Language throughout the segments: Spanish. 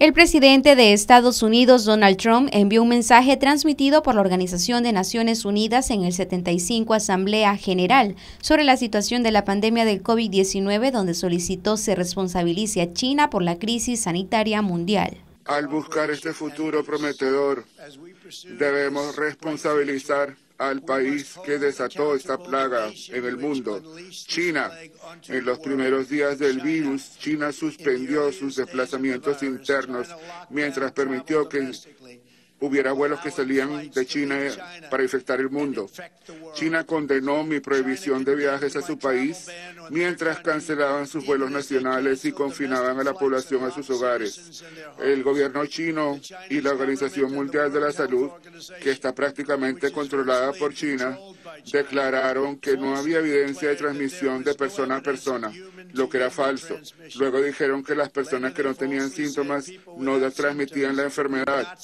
El presidente de Estados Unidos, Donald Trump, envió un mensaje transmitido por la Organización de Naciones Unidas en el 75 Asamblea General sobre la situación de la pandemia del COVID-19, donde solicitó se responsabilice a China por la crisis sanitaria mundial. Al buscar este futuro prometedor, debemos responsabilizar al país que desató esta plaga en el mundo, China. En los primeros días del virus, China suspendió sus desplazamientos internos mientras permitió que hubiera vuelos que salían de China para infectar el mundo. China condenó mi prohibición de viajes a su país mientras cancelaban sus vuelos nacionales y confinaban a la población a sus hogares. El gobierno chino y la Organización Mundial de la Salud, que está prácticamente controlada por China, declararon que no había evidencia de transmisión de persona a persona, lo que era falso. Luego dijeron que las personas que no tenían síntomas no transmitían la enfermedad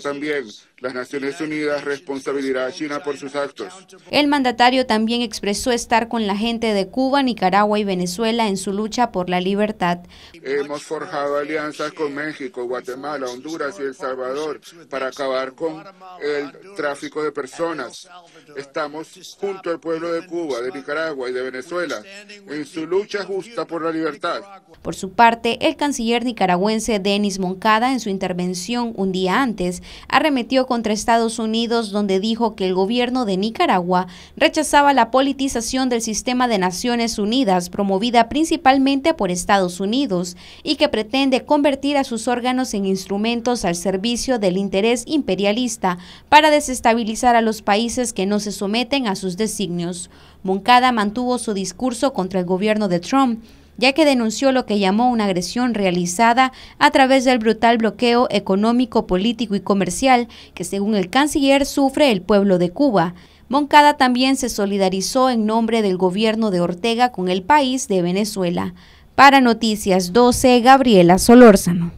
también las Naciones Unidas responsabilidad a China por sus actos. El mandatario también expresó estar con la gente de Cuba, Nicaragua y Venezuela en su lucha por la libertad. Hemos forjado alianzas con México, Guatemala, Honduras y El Salvador para acabar con el tráfico de personas. Estamos junto al pueblo de Cuba, de Nicaragua y de Venezuela en su lucha justa por la libertad. Por su parte, el canciller nicaragüense Denis Moncada en su intervención un día antes arremetió contra Estados Unidos donde dijo que el gobierno de Nicaragua rechazaba la politización del sistema de Naciones Unidas promovida principalmente por Estados Unidos y que pretende convertir a sus órganos en instrumentos al servicio del interés imperialista para desestabilizar a los países que no se someten a sus designios. Moncada mantuvo su discurso contra el gobierno de Trump ya que denunció lo que llamó una agresión realizada a través del brutal bloqueo económico, político y comercial que según el canciller sufre el pueblo de Cuba. Moncada también se solidarizó en nombre del gobierno de Ortega con el país de Venezuela. Para Noticias 12, Gabriela Solórzano.